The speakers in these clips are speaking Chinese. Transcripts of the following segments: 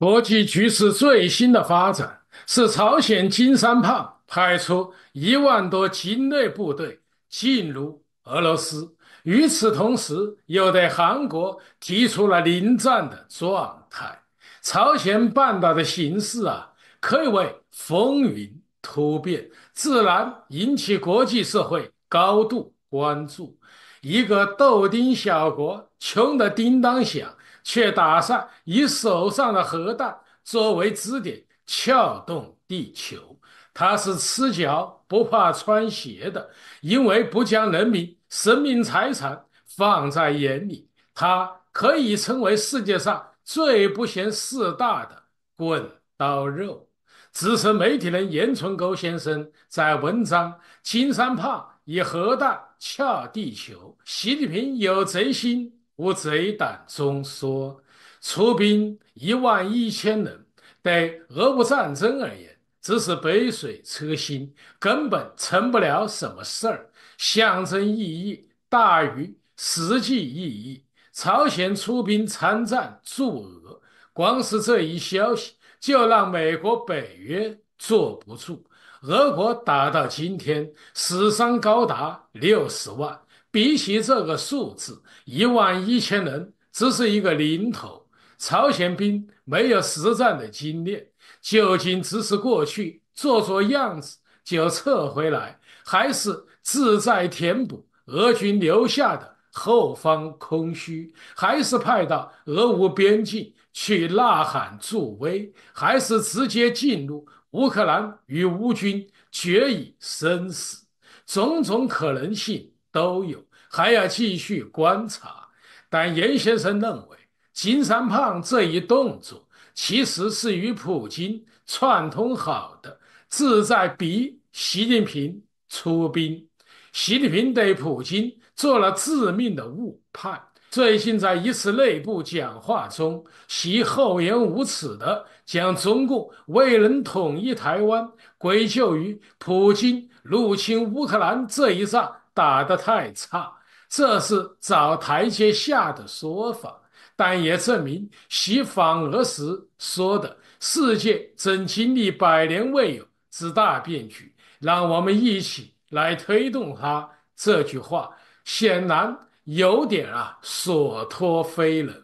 国际局势最新的发展是朝鲜金三胖派出一万多精锐部队进入俄罗斯，与此同时又对韩国提出了临战的状态。朝鲜半岛的形势啊，可谓风云突变，自然引起国际社会高度关注。一个豆丁小国，穷得叮当响。却打算以手上的核弹作为支点撬动地球。他是赤脚不怕穿鞋的，因为不将人民、生命财产放在眼里。他可以称为世界上最不嫌事大的滚刀肉。资深媒体人严纯沟先生在文章《金山胖以核弹撬地球》，习近平有贼心。乌贼胆中说：“出兵一万一千人，对俄乌战争而言，只是杯水车薪，根本成不了什么事儿。象征意义大于实际意义。朝鲜出兵参战助俄，光是这一消息就让美国北约坐不住。俄国打到今天，死伤高达六十万，比起这个数字。”一万一千人只是一个零头，朝鲜兵没有实战的经验，究竟只是过去做做样子就撤回来，还是志在填补俄军留下的后方空虚，还是派到俄乌边境去呐喊助威，还是直接进入乌克兰与乌军决以生死，种种可能性都有。还要继续观察，但严先生认为，金三胖这一动作其实是与普京串通好的，志在逼习近平出兵。习近平对普京做了致命的误判。最近在一次内部讲话中，其厚颜无耻地将中共未能统一台湾归咎于普京入侵乌克兰这一仗打得太差。这是找台阶下的说法，但也证明习访俄时说的“世界正经历百年未有之大变局”，让我们一起来推动它。这句话显然有点啊，所托非人。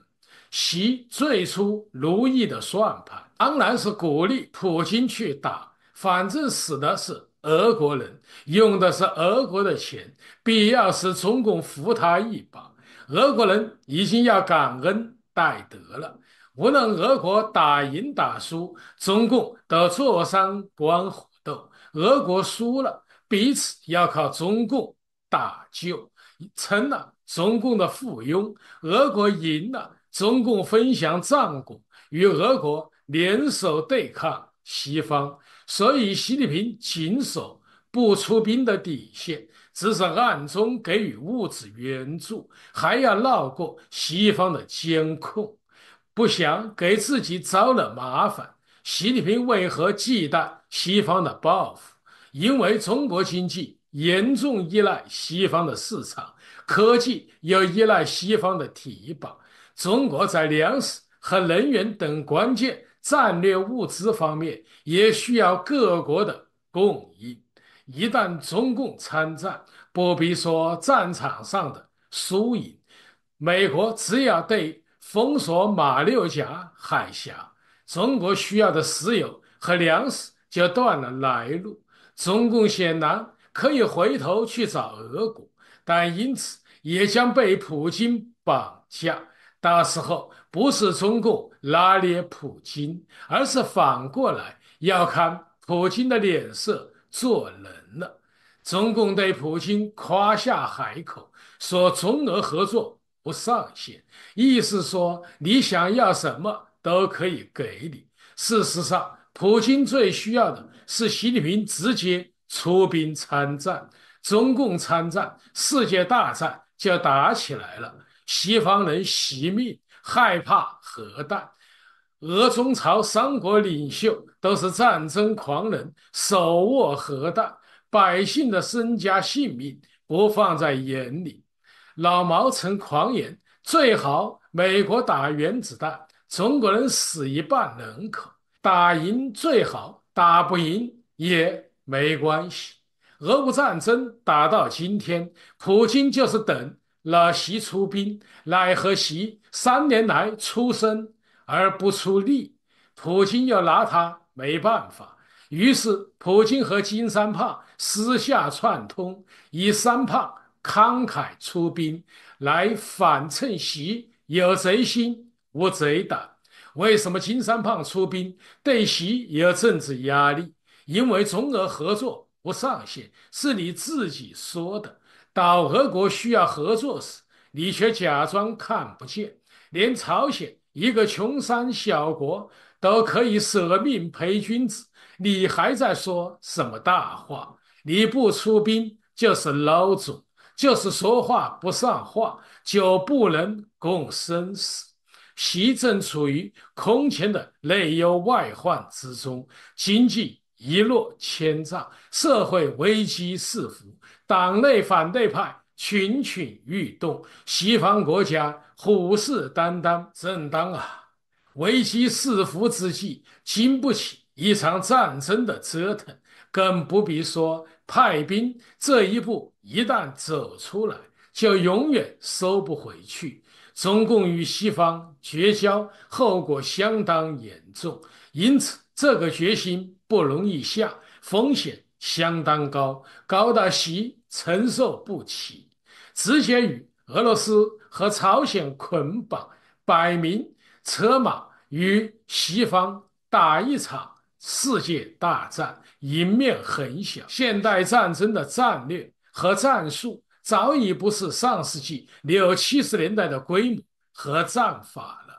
习最初如意的算盘，当然是鼓励普京去打，反正死的是。俄国人用的是俄国的钱，必要时中共扶他一把。俄国人已经要感恩戴德了。无论俄国打赢打输，中共都坐山观虎斗。俄国输了，彼此要靠中共打救，成了中共的附庸；俄国赢了，中共分享战果，与俄国联手对抗西方。所以，习近平谨守不出兵的底线，只是暗中给予物质援助，还要绕过西方的监控，不想给自己招惹麻烦。习近平为何忌惮西方的报复？因为中国经济严重依赖西方的市场，科技又依赖西方的提拔。中国在粮食和能源等关键。战略物资方面也需要各国的供应。一旦中共参战，不必说战场上的输赢，美国只要对封锁马六甲海峡，中国需要的石油和粮食就断了来路。中共显然可以回头去找俄国，但因此也将被普京绑架。到时候不是中共拉捏普京，而是反过来要看普京的脸色做人了。中共对普京夸下海口，说中俄合作不上限，意思说你想要什么都可以给你。事实上，普京最需要的是习近平直接出兵参战，中共参战，世界大战就打起来了。西方人惜命，害怕核弹；俄中朝三国领袖都是战争狂人，手握核弹，百姓的身家性命不放在眼里。老毛曾狂言：“最好美国打原子弹，中国人死一半人口；打赢最好，打不赢也没关系。”俄乌战争打到今天，普京就是等。那习出兵，奈何习三年来出生而不出力？普京要拿他没办法，于是普京和金三胖私下串通，以三胖慷慨出兵来反衬习有贼心无贼胆。为什么金三胖出兵对习有政治压力？因为中俄合作不上线，是你自己说的。到俄国需要合作时，你却假装看不见；连朝鲜一个穷山小国都可以舍命陪君子，你还在说什么大话？你不出兵就是孬种，就是说话不算话，就不能共生死。习正处于空前的内忧外患之中，经济。一落千丈，社会危机四伏，党内反对派蠢蠢欲动，西方国家虎视眈眈。正当啊，危机四伏之际，经不起一场战争的折腾，更不必说派兵这一步一旦走出来，就永远收不回去。中共与西方绝交，后果相当严重，因此这个决心。不容易下，风险相当高，高到西承受不起。直接与俄罗斯和朝鲜捆绑，摆明车马与西方打一场世界大战，赢面很小。现代战争的战略和战术早已不是上世纪六七十年代的规模和战法了。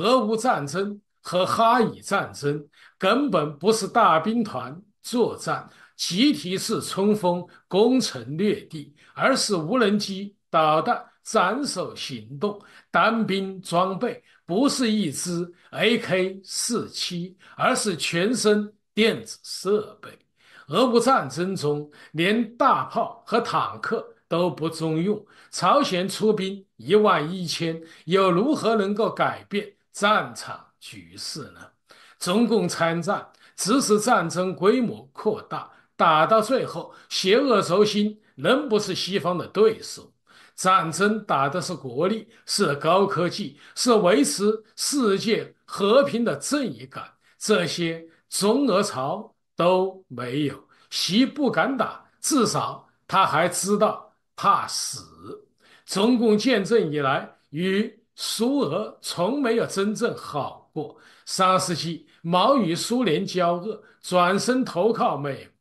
俄乌战争和哈以战争。根本不是大兵团作战、集体式冲锋、攻城略地，而是无人机、导弹斩首行动。单兵装备不是一支 AK 四七，而是全身电子设备。俄乌战争中，连大炮和坦克都不中用，朝鲜出兵一万一千，又如何能够改变战场局势呢？中共参战，只使战争规模扩大，打到最后，邪恶轴心仍不是西方的对手。战争打的是国力，是高科技，是维持世界和平的正义感，这些中俄朝都没有。习不敢打，至少他还知道怕死。中共建政以来，与苏俄从没有真正好过。上世纪，毛与苏联交恶，转身投靠美国。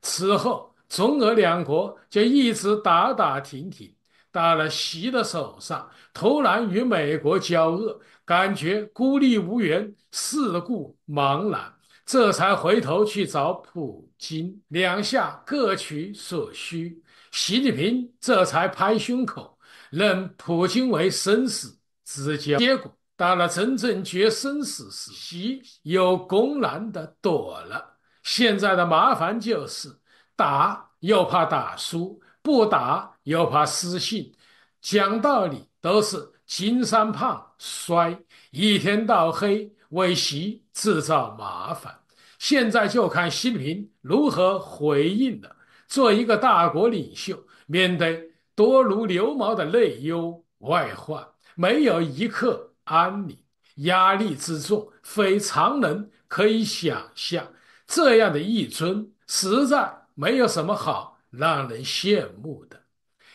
此后，中俄两国就一直打打停停。到了习的手上，突然与美国交恶，感觉孤立无援、世故茫然，这才回头去找普京，两下各取所需。习近平这才拍胸口，认普京为生死之交。结果。到了真正决生死时，习有公然的躲了。现在的麻烦就是打又怕打输，不打又怕失信。讲道理都是金三胖衰，一天到黑为习制造麻烦。现在就看习近平如何回应了。做一个大国领袖，面对多如牛毛的内忧外患，没有一刻。安宁，压力之重，非常人可以想象。这样的一尊，实在没有什么好让人羡慕的。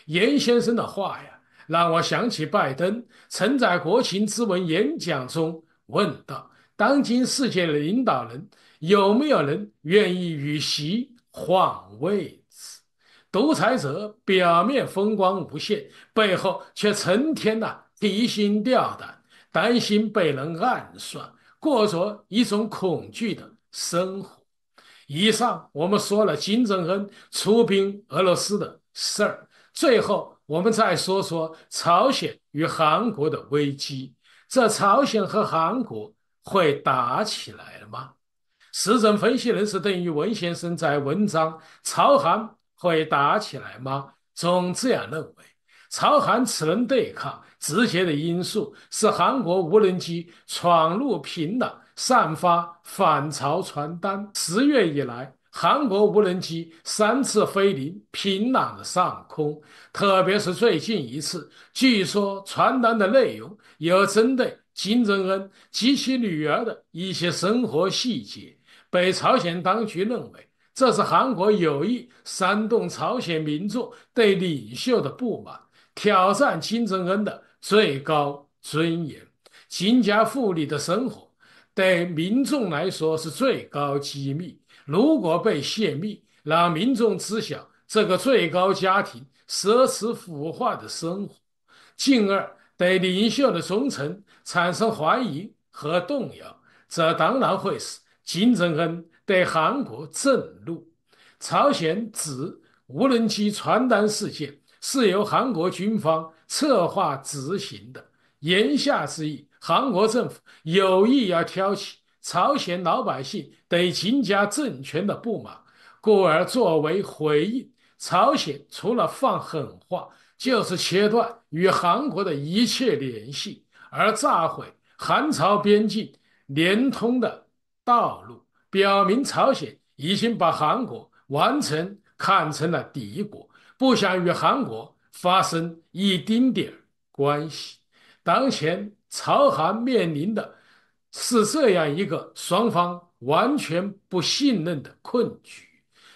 严先生的话呀，让我想起拜登曾在国情咨文演讲中问道：当今世界领导人有没有人愿意与习换位子，独裁者表面风光无限，背后却成天呐提心吊胆。担心被人暗算，过着一种恐惧的生活。以上我们说了金正恩出兵俄罗斯的事儿，最后我们再说说朝鲜与韩国的危机。这朝鲜和韩国会打起来了吗？时政分析人士邓玉文先生在文章《朝韩会打起来吗》中这样认为：朝韩只能对抗。直接的因素是韩国无人机闯入平壤，散发反朝传单。十月以来，韩国无人机三次飞临平壤的上空，特别是最近一次，据说传单的内容有针对金正恩及其女儿的一些生活细节。北朝鲜当局认为，这是韩国有意煽动朝鲜民众对领袖的不满，挑战金正恩的。最高尊严、勤家富丽的生活，对民众来说是最高机密。如果被泄密，让民众知晓这个最高家庭奢侈腐化的生活，进而对领袖的忠诚产生怀疑和动摇，这当然会使金正恩对韩国震怒。朝鲜指无人机传单事件是由韩国军方。策划执行的言下之意，韩国政府有意要挑起朝鲜老百姓对金家政权的不满，故而作为回应，朝鲜除了放狠话，就是切断与韩国的一切联系，而炸毁韩朝边境连通的道路，表明朝鲜已经把韩国完全看成了敌国，不想与韩国。发生一丁点儿关系。当前朝韩面临的是这样一个双方完全不信任的困局。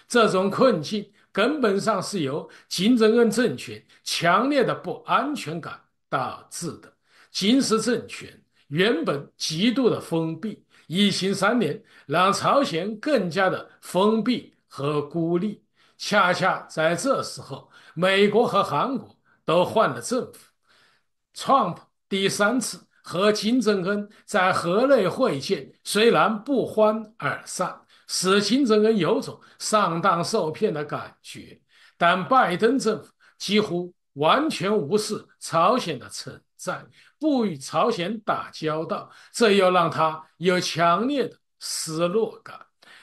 这种困境根本上是由金正恩政权强烈的不安全感导致的。金氏政权原本极度的封闭，疫情三年让朝鲜更加的封闭和孤立。恰恰在这时候。美国和韩国都换了政府，Trump 第三次和金正恩在河内会见，虽然不欢而散，使金正恩有种上当受骗的感觉。但拜登政府几乎完全无视朝鲜的存在，不与朝鲜打交道，这又让他有强烈的失落感。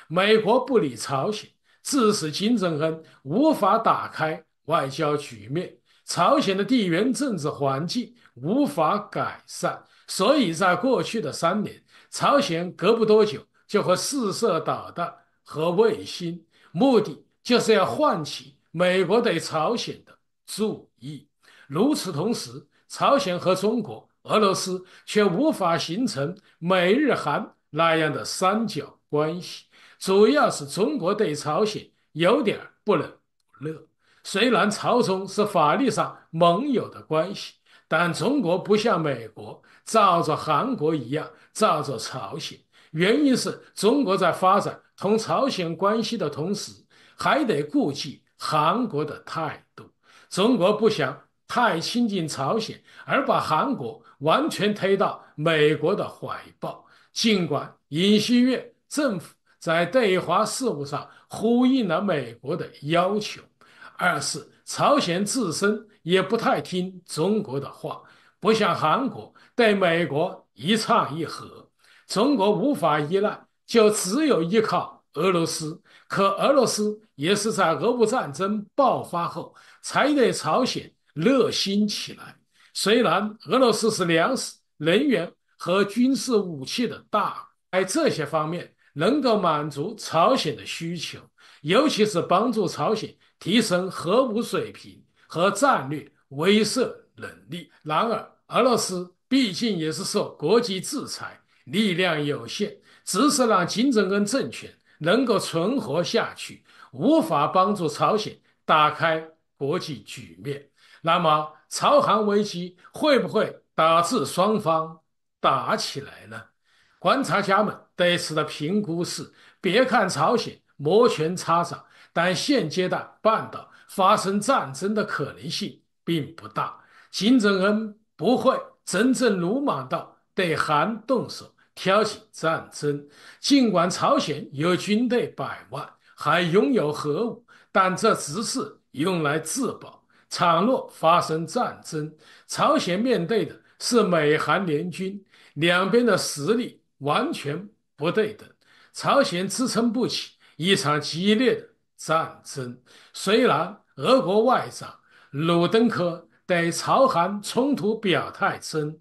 美国不理朝鲜，致使金正恩无法打开。外交局面，朝鲜的地缘政治环境无法改善，所以在过去的三年，朝鲜隔不多久就会试射导弹和卫星，目的就是要唤起美国对朝鲜的注意。如此同时，朝鲜和中国、俄罗斯却无法形成美日韩那样的三角关系，主要是中国对朝鲜有点不冷不热。虽然朝中是法律上盟友的关系，但中国不像美国，照着韩国一样照着朝鲜。原因是中国在发展同朝鲜关系的同时，还得顾忌韩国的态度。中国不想太亲近朝鲜，而把韩国完全推到美国的怀抱。尽管尹锡悦政府在对华事务上呼应了美国的要求。二是朝鲜自身也不太听中国的话，不像韩国对美国一唱一和。中国无法依赖，就只有依靠俄罗斯。可俄罗斯也是在俄乌战争爆发后才对朝鲜热心起来。虽然俄罗斯是粮食、能源和军事武器的大，在这些方面能够满足朝鲜的需求，尤其是帮助朝鲜。提升核武水平和战略威慑能力。然而，俄罗斯毕竟也是受国际制裁，力量有限，只是让金正恩政权能够存活下去，无法帮助朝鲜打开国际局面。那么，朝韩危机会不会导致双方打起来呢？观察家们对此的评估是：别看朝鲜摩拳擦掌。但现阶段，半岛发生战争的可能性并不大。金正恩不会真正鲁莽到对韩动手挑起战争。尽管朝鲜有军队百万，还拥有核武，但这只是用来自保。倘若发生战争，朝鲜面对的是美韩联军，两边的实力完全不对等，朝鲜支撑不起一场激烈的。战争虽然俄国外长鲁登科对朝韩冲突表态称，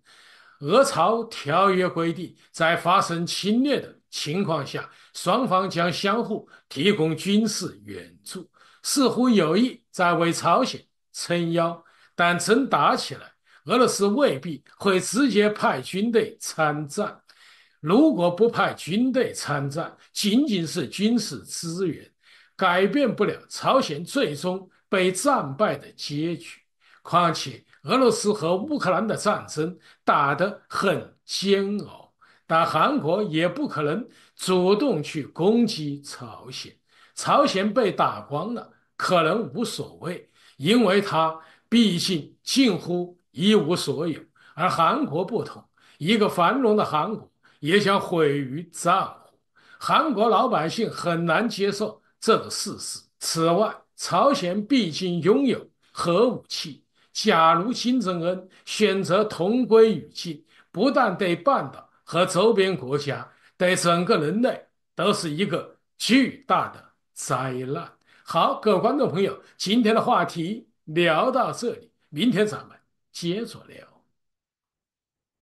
俄朝条约规定，在发生侵略的情况下，双方将相互提供军事援助，似乎有意在为朝鲜撑腰。但真打起来，俄罗斯未必会直接派军队参战。如果不派军队参战，仅仅是军事支援。改变不了朝鲜最终被战败的结局。况且，俄罗斯和乌克兰的战争打得很煎熬，但韩国也不可能主动去攻击朝鲜。朝鲜被打光了，可能无所谓，因为他毕竟近乎一无所有。而韩国不同，一个繁荣的韩国也想毁于战火，韩国老百姓很难接受。这个事实。此外，朝鲜毕竟拥有核武器。假如金正恩选择同归于尽，不但对半岛和周边国家，对整个人类都是一个巨大的灾难。好，各位观众朋友，今天的话题聊到这里，明天咱们接着聊。